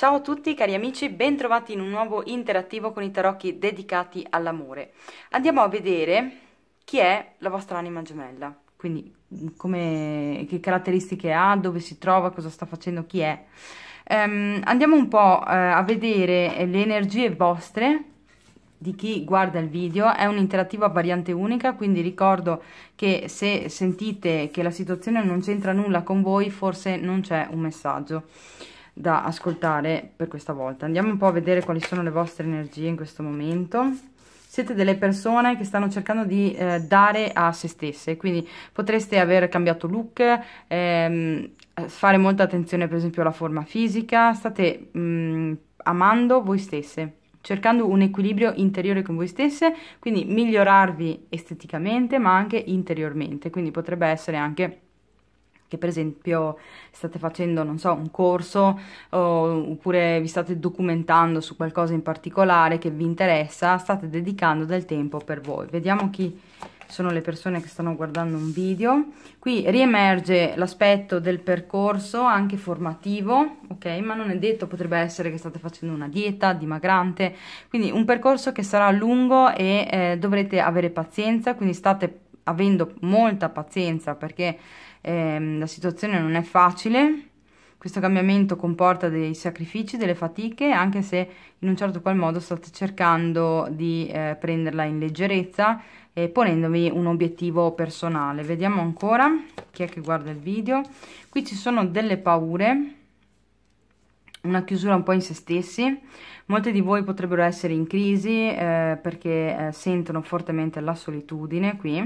Ciao a tutti cari amici, bentrovati in un nuovo interattivo con i tarocchi dedicati all'amore. Andiamo a vedere chi è la vostra anima gemella, quindi come, che caratteristiche ha, dove si trova, cosa sta facendo, chi è. Um, andiamo un po' eh, a vedere le energie vostre di chi guarda il video è un interattivo a variante unica quindi ricordo che se sentite che la situazione non c'entra nulla con voi forse non c'è un messaggio da ascoltare per questa volta. Andiamo un po' a vedere quali sono le vostre energie in questo momento. Siete delle persone che stanno cercando di eh, dare a se stesse, quindi potreste aver cambiato look, ehm, fare molta attenzione per esempio alla forma fisica, state mh, mm, amando voi stesse cercando un equilibrio interiore con voi stesse, quindi migliorarvi esteticamente ma anche interiormente, quindi potrebbe essere anche che per esempio state facendo, non so, un corso oppure vi state documentando su qualcosa in particolare che vi interessa, state dedicando del tempo per voi. Vediamo chi sono le persone che stanno guardando un video. Qui riemerge l'aspetto del percorso anche formativo, ok? Ma non è detto, potrebbe essere che state facendo una dieta dimagrante, quindi un percorso che sarà lungo e eh, dovrete avere pazienza, quindi state avendo molta pazienza perché eh, la situazione non è facile, questo cambiamento comporta dei sacrifici, delle fatiche, anche se in un certo qual modo state cercando di eh, prenderla in leggerezza e ponendovi un obiettivo personale. Vediamo ancora chi è che guarda il video. Qui ci sono delle paure, una chiusura un po' in se stessi. Molte di voi potrebbero essere in crisi eh, perché eh, sentono fortemente la solitudine qui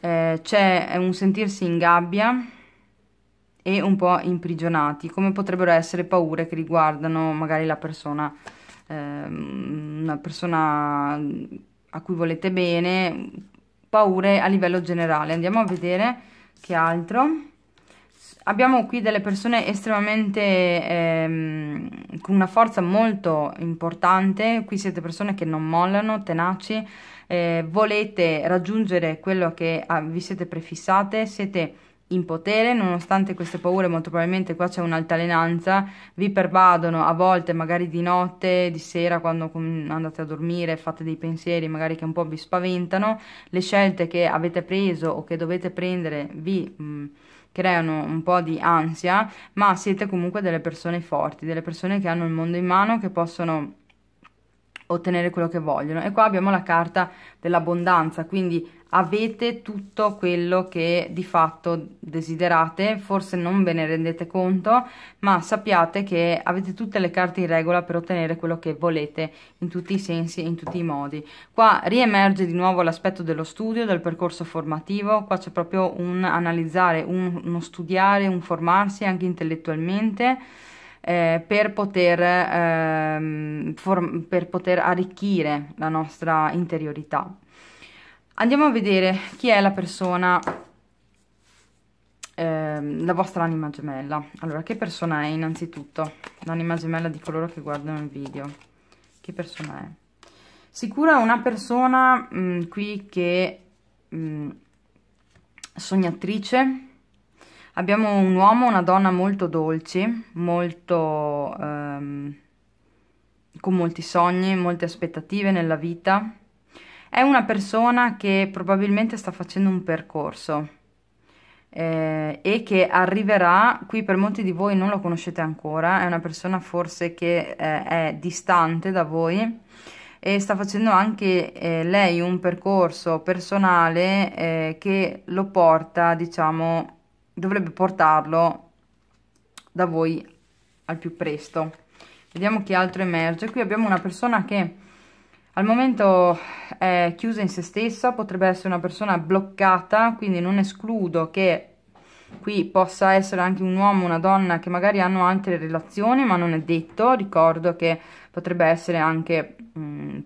eh, c'è eh, un sentirsi in gabbia e un po' imprigionati, come potrebbero essere paure che riguardano magari la persona, eh, una persona mm, a cui volete bene, paure a livello generale. Andiamo a vedere che altro abbiamo qui delle persone estremamente ehm, con una forza molto importante, qui siete persone che non mollano, tenaci, eh, volete raggiungere quello che ah, vi siete prefissate, siete in potere, nonostante queste paure, molto probabilmente qua c'è un'altalenanza, vi pervadono a volte, magari di notte, di sera, quando andate a dormire, fate dei pensieri magari che un po' vi spaventano, le scelte che avete preso o che dovete prendere vi... Mh, creano un po' di ansia, ma siete comunque delle persone forti, delle persone che hanno il mondo in mano, che possono ottenere quello che vogliono. E qua abbiamo la carta dell'abbondanza, quindi avete tutto quello che di fatto desiderate, forse non ve ne rendete conto, ma sappiate che avete tutte le carte in regola per ottenere quello che volete in tutti i sensi e in tutti i modi. Qua riemerge di nuovo l'aspetto dello studio, del percorso formativo, qua c'è proprio un analizzare, un, uno studiare, un formarsi anche intellettualmente. Eh, per, poter, ehm, per poter arricchire la nostra interiorità. Andiamo a vedere chi è la persona, ehm, la vostra anima gemella. Allora, che persona è innanzitutto? L'anima gemella di coloro che guardano il video. Che persona è? Sicura è una persona mh, mm, qui che mh, mm, sognatrice. Abbiamo un uomo, una donna molto dolci, molto, ehm, con molti sogni, molte aspettative nella vita è una persona che probabilmente sta facendo un percorso eh, e che arriverà, qui per molti di voi non lo conoscete ancora, è una persona forse che eh, è distante da voi e sta facendo anche eh, lei un percorso personale eh, che lo porta, diciamo, dovrebbe portarlo da voi al più presto. Vediamo che altro emerge. Qui abbiamo una persona che al momento è chiusa in se stessa, potrebbe essere una persona bloccata, quindi non escludo che qui possa essere anche un uomo, una donna che magari hanno altre relazioni, ma non è detto, ricordo che potrebbe essere anche mh, mm,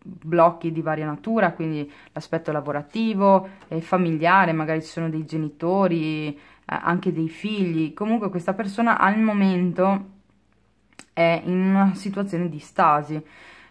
blocchi di varia natura, quindi l'aspetto lavorativo, eh, familiare, magari ci sono dei genitori, eh, anche dei figli, comunque questa persona al momento è in una situazione di stasi,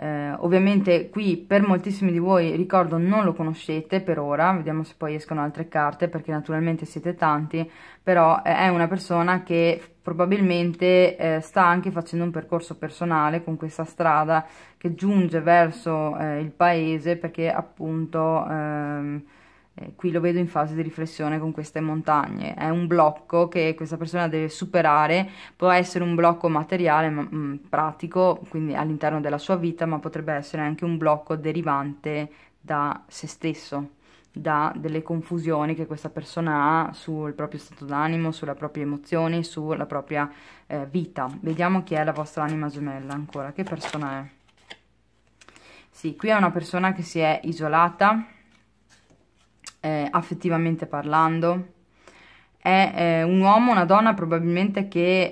eh, ovviamente qui per moltissimi di voi, ricordo, non lo conoscete per ora, vediamo se poi escono altre carte perché naturalmente siete tanti, però eh, è una persona che probabilmente eh, sta anche facendo un percorso personale con questa strada che giunge verso eh, il paese perché appunto... Ehm, eh, qui lo vedo in fase di riflessione con queste montagne, è un blocco che questa persona deve superare, può essere un blocco materiale, ma, mh, mm, pratico, quindi all'interno della sua vita, ma potrebbe essere anche un blocco derivante da se stesso, da delle confusioni che questa persona ha sul proprio stato d'animo, sulle proprie emozioni, sulla propria eh, vita. Vediamo chi è la vostra anima gemella ancora, che persona è. Sì, qui è una persona che si è isolata, eh, affettivamente parlando. È eh, un uomo, una donna probabilmente che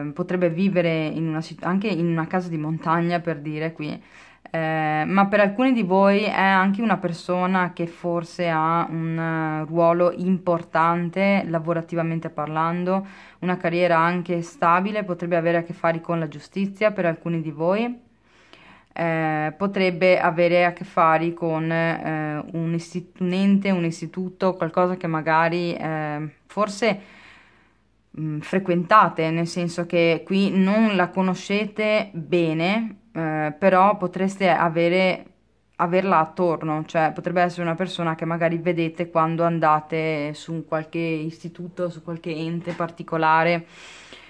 eh, potrebbe vivere in una, anche in una casa di montagna, per dire qui, eh, ma per alcuni di voi è anche una persona che forse ha un eh, ruolo importante lavorativamente parlando, una carriera anche stabile, potrebbe avere a che fare con la giustizia per alcuni di voi eh, potrebbe avere a che fare con eh, un, istit- un ente, un istituto, qualcosa che magari eh, forse mh, mm, frequentate, nel senso che qui non la conoscete bene, eh, però potreste avere, averla attorno, cioè potrebbe essere una persona che magari vedete quando andate su qualche istituto, su qualche ente particolare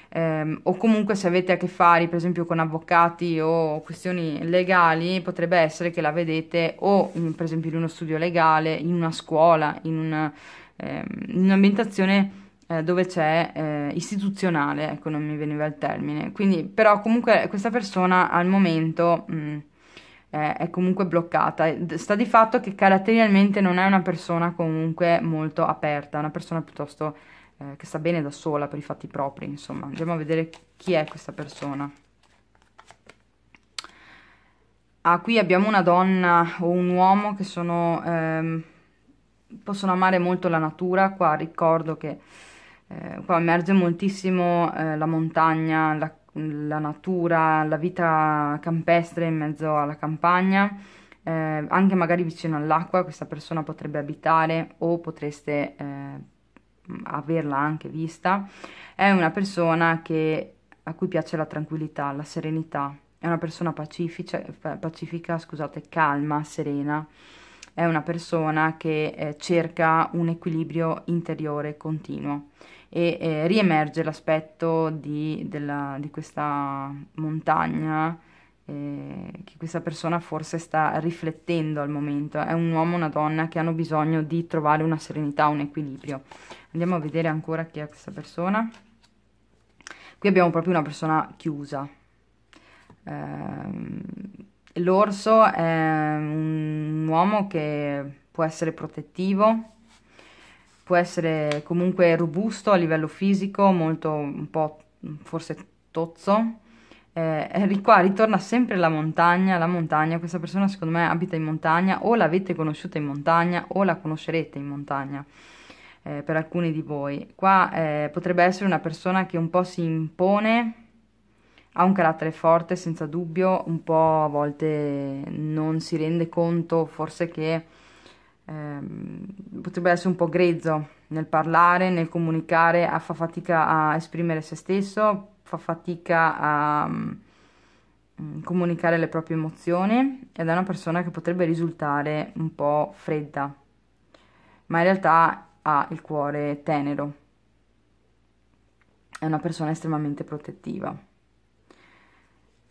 ehm, o comunque se avete a che fare per esempio con avvocati o questioni legali potrebbe essere che la vedete o in, per esempio in uno studio legale, in una scuola, in, una, ehm, in un'ambientazione eh, dove c'è eh, istituzionale, ecco non mi veniva il termine, quindi però comunque questa persona al momento mh, mm, è comunque bloccata, sta di fatto che caratterialmente non è una persona comunque molto aperta, è una persona piuttosto eh, che sta bene da sola per i fatti propri, insomma. Andiamo a vedere chi è questa persona. Ah, qui abbiamo una donna o un uomo che sono, ehm, possono amare molto la natura, qua ricordo che eh, qua emerge moltissimo eh, la montagna, la, la, natura, la vita campestre in mezzo alla campagna, eh, anche magari vicino all'acqua questa persona potrebbe abitare o potreste eh, averla anche vista, è una persona che, a cui piace la tranquillità, la serenità, è una persona pacifica, pacifica scusate, calma, serena, è una persona che eh, cerca un equilibrio interiore continuo e eh, riemerge l'aspetto di, di, questa montagna che questa persona forse sta riflettendo al momento. È un uomo o una donna che hanno bisogno di trovare una serenità, un equilibrio. Andiamo a vedere ancora chi è questa persona. Qui abbiamo proprio una persona chiusa. Eh, l'orso è un uomo che può essere protettivo, può essere comunque robusto a livello fisico, molto un po' forse tozzo, eh, eh qua ritorna sempre la montagna, la montagna, questa persona secondo me abita in montagna o l'avete conosciuta in montagna o la conoscerete in montagna eh, per alcuni di voi. Qua eh, potrebbe essere una persona che un po' si impone, ha un carattere forte senza dubbio, un po' a volte non si rende conto forse che ehm, potrebbe essere un po' grezzo nel parlare, nel comunicare, fa fatica a esprimere se stesso, fa fatica a mm, comunicare le proprie emozioni ed è una persona che potrebbe risultare un po' fredda, ma in realtà ha il cuore tenero. È una persona estremamente protettiva.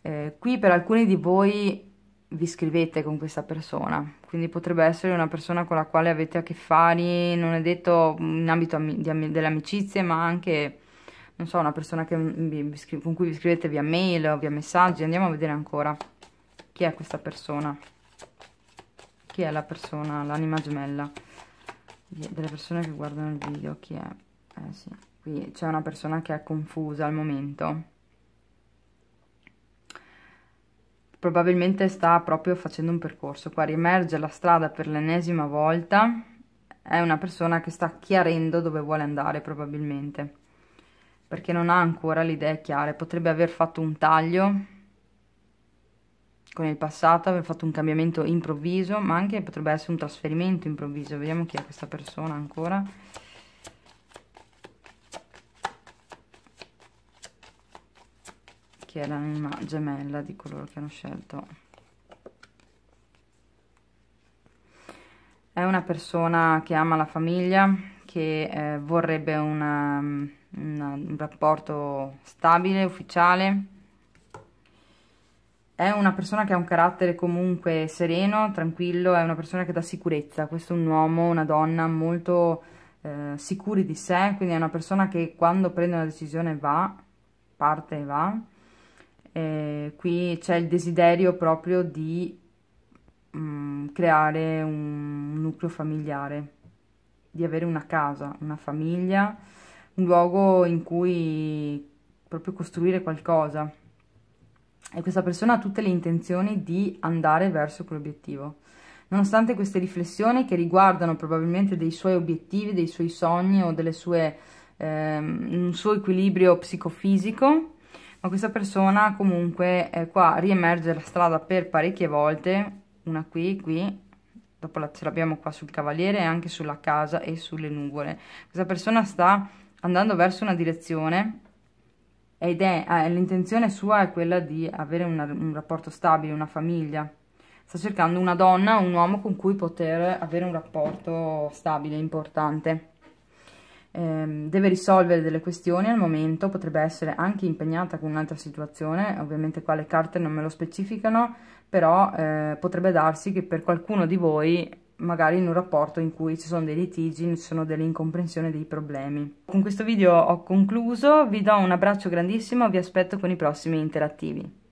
Eh, qui per alcuni di voi vi scrivete con questa persona, quindi potrebbe essere una persona con la quale avete a che fare, non è detto in ambito delle amicizie, ma anche non so, una persona che, con cui vi scrivete via mail o via messaggi, andiamo a vedere ancora chi è questa persona, chi è la persona, l'anima gemella delle persone che guardano il video, chi è? Eh sì, qui c'è una persona che è confusa al momento. Probabilmente sta proprio facendo un percorso, qua riemerge la strada per l'ennesima volta, è una persona che sta chiarendo dove vuole andare probabilmente perché non ha ancora le idee chiare, potrebbe aver fatto un taglio con il passato, aver fatto un cambiamento improvviso, ma anche potrebbe essere un trasferimento improvviso. Vediamo chi è questa persona ancora. Che è l'anima gemella di coloro che hanno scelto. È una persona che ama la famiglia, che eh, vorrebbe una mm, un rapporto stabile, ufficiale. È una persona che ha un carattere comunque sereno, tranquillo, è una persona che dà sicurezza. Questo è un uomo, una donna molto eh, sicuri di sé, quindi è una persona che quando prende una decisione va, parte e va. E qui c'è il desiderio proprio di mh, mm, creare un nucleo familiare, di avere una casa, una famiglia, un luogo in cui proprio costruire qualcosa e questa persona ha tutte le intenzioni di andare verso quell'obiettivo. Nonostante queste riflessioni che riguardano probabilmente dei suoi obiettivi, dei suoi sogni o delle sue, ehm, un suo equilibrio psicofisico, ma questa persona comunque è qua, riemerge la strada per parecchie volte, una qui, qui, dopo la, ce l'abbiamo qua sul cavaliere e anche sulla casa e sulle nuvole. Questa persona sta andando verso una direzione ed è eh, l'intenzione sua è quella di avere una, un rapporto stabile, una famiglia. Sta cercando una donna, un uomo con cui poter avere un rapporto stabile, importante. Eh, deve risolvere delle questioni al momento, potrebbe essere anche impegnata con un'altra situazione, ovviamente qua le carte non me lo specificano, però eh, potrebbe darsi che per qualcuno di voi magari in un rapporto in cui ci sono dei litigi, ci sono delle incomprensioni, dei problemi. Con questo video ho concluso, vi do un abbraccio grandissimo, vi aspetto con i prossimi interattivi.